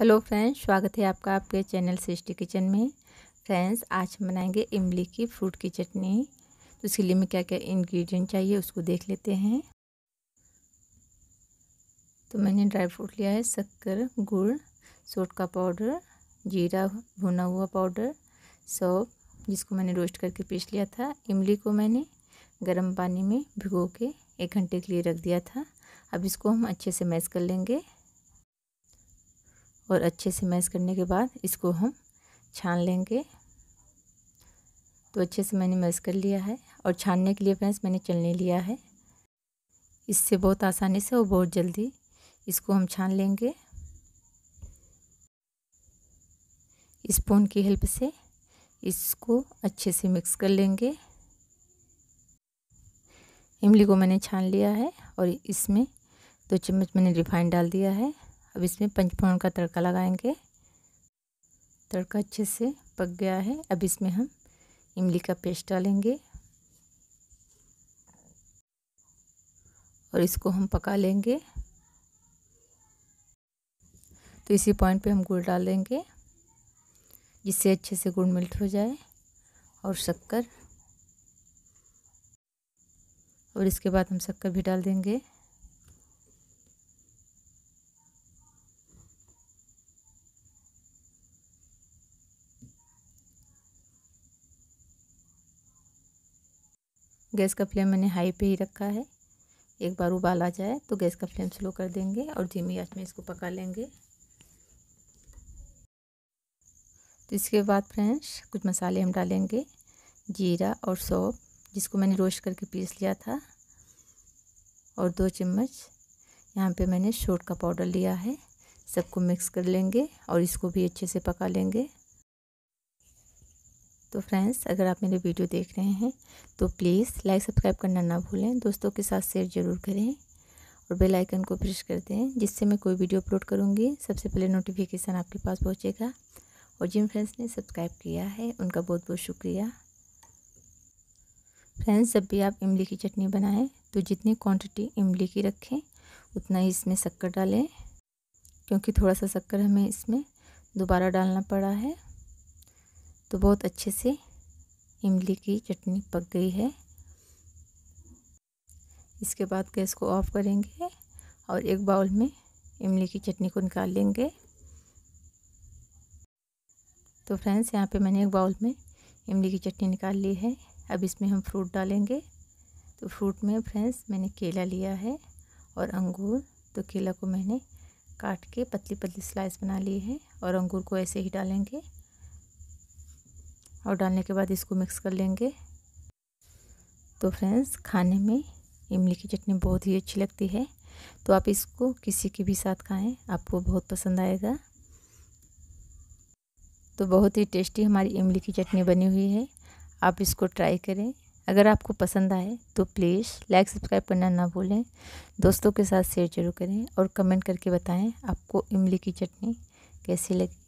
hello friends स्वागत है आपका आपके चैनल सृष्टि किचन में फ्रेंड्स आज हम बनाएंगे इमली की फ्रूट की चटनी तो इसके लिए हमें क्या क्या इंग्रेडिएंट चाहिए उसको देख लेते हैं तो मैंने ड्राई फ्रूट लिया है शक्कर गुड़ सोट का पाउडर जीरा भुना हुआ पाउडर सौफ जिसको मैंने रोस्ट करके पीस लिया था इमली को मैंने गर्म पानी में भिगो के एक घंटे के लिए रख दिया था अब इसको हम अच्छे से मैश कर लेंगे और अच्छे से मैश करने के बाद इसको हम छान लेंगे तो अच्छे से मैंने मैश कर लिया है और छानने के लिए फ्रेंड्स मैंने चलने लिया है इससे बहुत आसानी से और बहुत जल्दी इसको हम छान लेंगे स्पून की हेल्प से इसको अच्छे से मिक्स कर लेंगे इमली को मैंने छान लिया है और इसमें दो चम्मच मैंने रिफाइंड डाल दिया है अब इसमें पंचफोरन का तड़का लगाएंगे तड़का अच्छे से पक गया है अब इसमें हम इमली का पेस्ट डालेंगे और इसको हम पका लेंगे तो इसी पॉइंट पे हम गुड़ डाल देंगे जिससे अच्छे से गुड़ मिल्ट हो जाए और शक्कर और इसके बाद हम शक्कर भी डाल देंगे गैस का फ्लेम मैंने हाई पे ही रखा है एक बार उबाल आ जाए तो गैस का फ्लेम स्लो कर देंगे और धीमी आँच में इसको पका लेंगे तो इसके बाद फ्रेंड्स कुछ मसाले हम डालेंगे जीरा और सौंफ जिसको मैंने रोस्ट करके पीस लिया था और दो चम्मच यहाँ पे मैंने शोट का पाउडर लिया है सबको मिक्स कर लेंगे और इसको भी अच्छे से पका लेंगे तो फ्रेंड्स अगर आप मेरे वीडियो देख रहे हैं तो प्लीज़ लाइक सब्सक्राइब करना ना भूलें दोस्तों के साथ शेयर ज़रूर करें और बेल आइकन को प्रेस कर दें जिससे मैं कोई वीडियो अपलोड करूँगी सबसे पहले नोटिफिकेशन आपके पास पहुँचेगा और जिन फ्रेंड्स ने सब्सक्राइब किया है उनका बहुत बहुत शुक्रिया फ्रेंड्स जब भी आप इमली की चटनी बनाएं तो जितनी क्वान्टिटी इमली की रखें उतना ही इसमें शक्कर डालें क्योंकि थोड़ा सा शक्कर हमें इसमें दोबारा डालना पड़ा है तो बहुत अच्छे से इमली की चटनी पक गई है इसके बाद गैस को ऑफ़ करेंगे और एक बाउल में इमली की चटनी को निकाल लेंगे तो फ्रेंड्स यहाँ पे मैंने एक बाउल में इमली की चटनी निकाल ली है अब इसमें हम फ्रूट डालेंगे तो फ्रूट में फ्रेंड्स मैंने केला लिया है और अंगूर तो केला को मैंने काट के पतली पतली स्लाइस बना ली है और अंगूर को ऐसे ही डालेंगे और डालने के बाद इसको मिक्स कर लेंगे तो फ्रेंड्स खाने में इमली की चटनी बहुत ही अच्छी लगती है तो आप इसको किसी के भी साथ खाएं आपको बहुत पसंद आएगा तो बहुत ही टेस्टी हमारी इमली की चटनी बनी हुई है आप इसको ट्राई करें अगर आपको पसंद आए तो प्लीज़ लाइक सब्सक्राइब करना ना भूलें दोस्तों के साथ शेयर जरूर करें और कमेंट करके बताएं आपको इमली की चटनी कैसी लगी